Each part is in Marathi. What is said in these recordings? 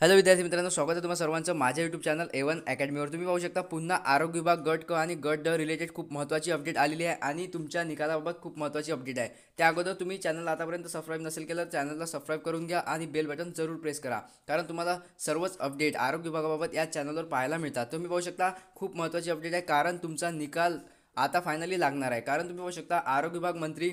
हॅलो विद्यार्थी मित्रांनो स्वागत आहे तुम्हाला सर्वांचं माझ्या यूट्यूब चॅनल एवन अकॅडमीवर तुम्ही पाहू शकता पुन्हा आरोग्य विभाग गट क आणि गट ड रिलेटेड खूप महत्त्वाची अपडेट आलेली आहे आणि तुमच्या निकालाबाबत खूप महत्त्वाची अपडेट आहे त्या अगोदर तुम्ही चॅनल आतापर्यंत सबस्क्राईब नसेल केलं चॅनलला सबस्क्राईब करून घ्या आणि बेल बटन जरूर प्रेस करा कारण तुम्हाला सर्वच अपडेट आरोग्य विभागाबाबत या चॅनलवर पाहायला मिळतात तुम्ही पाहू शकता खूप महत्त्वाची अपडेट आहे कारण तुमचा निकाल आता फायनली लागणार आहे कारण तुम्ही पाहू शकता आरोग्य विभाग मंत्री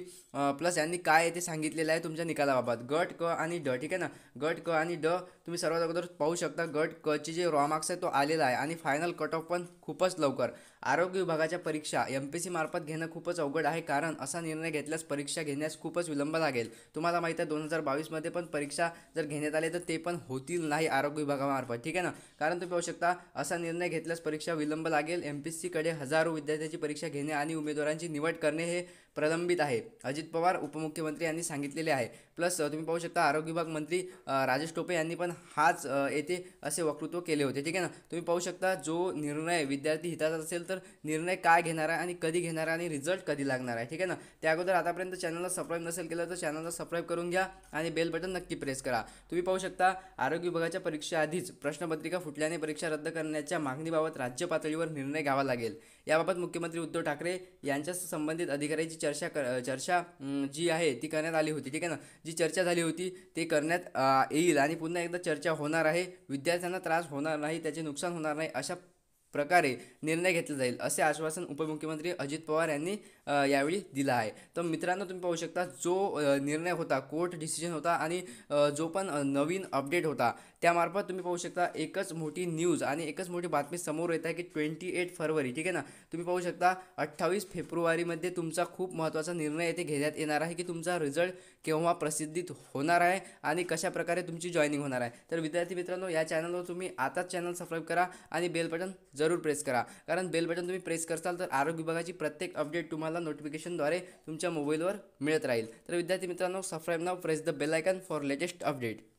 प्लस यांनी काय ते सांगितलेलं आहे तुमच्या निकालाबाबत गट क आणि ड ठीक आहे ना गट क आणि ड तुम्ही सर्वात अगोदर पाहू शकता गट कची जे रॉमार्क्स आहे तो आलेला आहे आणि फायनल कट ऑफ पण खूपच लवकर आरोग्य विभागाच्या परीक्षा एम पी सी मार्फत घेणं खूपच अवघड आहे कारण असा निर्णय घेतल्यास परीक्षा घेण्यास खूपच विलंब लागेल तुम्हाला माहीत आहे दोन हजार बावीसमध्ये पण परीक्षा जर घेण्यात आले तर ते पण होतील नाही आरोग्य विभागामार्फत ठीक आहे ना कारण तुम्ही पाहू शकता असा निर्णय घेतल्यास परीक्षा विलंब लागेल एम पी सीकडे हजारो विद्यार्थ्यांची परीक्षा घेणे आणि उमेदवारांची निवड करणे हे प्रलंबित आहे अजित पवार उपमुख्यमंत्री यांनी सांगितलेले आहे प्लस तुम्ही पाहू शकता आरोग्य विभाग मंत्री राजेश टोपे यांनी पण हाच येते असे वक्तृत्व केले होते ठीक आहे ना तुम्ही पाहू शकता जो निर्णय विद्यार्थी हिताचा असेल तर त्यानंतर निर्णय काय घेणार आहे आणि कधी घेणार आहे आणि रिझल्ट कधी लागणार आहे ठीक आहे ना त्या अगोदर आतापर्यंत चॅनलला सबस्क्राईब नसेल केलं तर चॅनलला सबस्क्राईब करून घ्या आणि बेल बटन नक्की प्रेस करा तुम्ही पाहू शकता आरोग्य विभागाच्या आधीच प्रश्नपत्रिका फुटल्याने परीक्षा रद्द करण्याच्या मागणीबाबत राज्य पातळीवर निर्णय घ्यावा लागेल याबाबत मुख्यमंत्री उद्धव ठाकरे यांच्या संबंधित अधिकाऱ्यांची चर्चा चर्चा जी आहे ती करण्यात आली होती ठीक आहे ना जी चर्चा झाली होती ते करण्यात येईल आणि पुन्हा एकदा चर्चा होणार आहे विद्यार्थ्यांना त्रास होणार नाही त्याचे नुकसान होणार नाही अशा प्रकारे निर्णय घेतला जाईल असे आश्वासन उपमुख्यमंत्री अजित पवार यांनी यावेळी दिलं आहे तर मित्रांनो तुम्ही पाहू शकता जो निर्णय होता कोर्ट डिसिजन होता आणि जो पण नवीन अपडेट होता त्यामार्फत तुम्ही पाहू शकता एकच मोठी न्यूज आणि एकच मोठी बातमी समोर येत आहे की ट्वेंटी एट फरवरी ठीक आहे ना तुम्ही पाहू शकता अठ्ठावीस फेब्रुवारीमध्ये तुमचा खूप महत्त्वाचा निर्णय येथे घेण्यात येणार आहे की तुमचा रिझल्ट केव्हा प्रसिद्धित होणार आहे आणि कशाप्रकारे तुमची जॉईनिंग होणार आहे तर विद्यार्थी मित्रांनो या चॅनलवर तुम्ही आताच चॅनल सबस्क्राईब करा आणि बेल बटन जरूर प्रेस करा कारण बेल बटन तुम्ही प्रेस करसाल तर आरोग्य विभागाची प्रत्येक अपडेट तुम्हाला नोटिफिकेशनद्वारे तुमच्या मोबाईलवर मिळत राहील तर विद्यार्थी मित्रांनो subscribe now press the bell icon for latest update